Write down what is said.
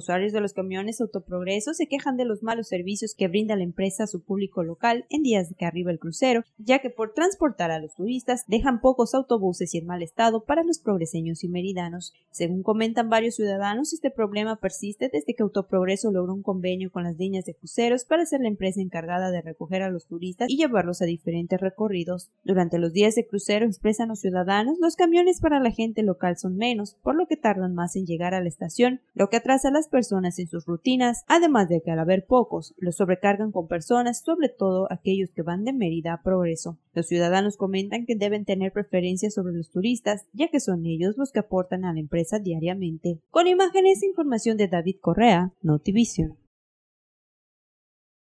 Usuarios de los camiones Autoprogreso se quejan de los malos servicios que brinda la empresa a su público local en días de que arriba el crucero, ya que por transportar a los turistas dejan pocos autobuses y en mal estado para los progreseños y meridanos. Según comentan varios ciudadanos, este problema persiste desde que Autoprogreso logró un convenio con las líneas de cruceros para ser la empresa encargada de recoger a los turistas y llevarlos a diferentes recorridos. Durante los días de crucero, expresan los ciudadanos, los camiones para la gente local son menos, por lo que tardan más en llegar a la estación, lo que atrasa las personas en sus rutinas, además de que al haber pocos, los sobrecargan con personas, sobre todo aquellos que van de Mérida a Progreso. Los ciudadanos comentan que deben tener preferencia sobre los turistas, ya que son ellos los que aportan a la empresa diariamente. Con imágenes e información de David Correa, Notivision.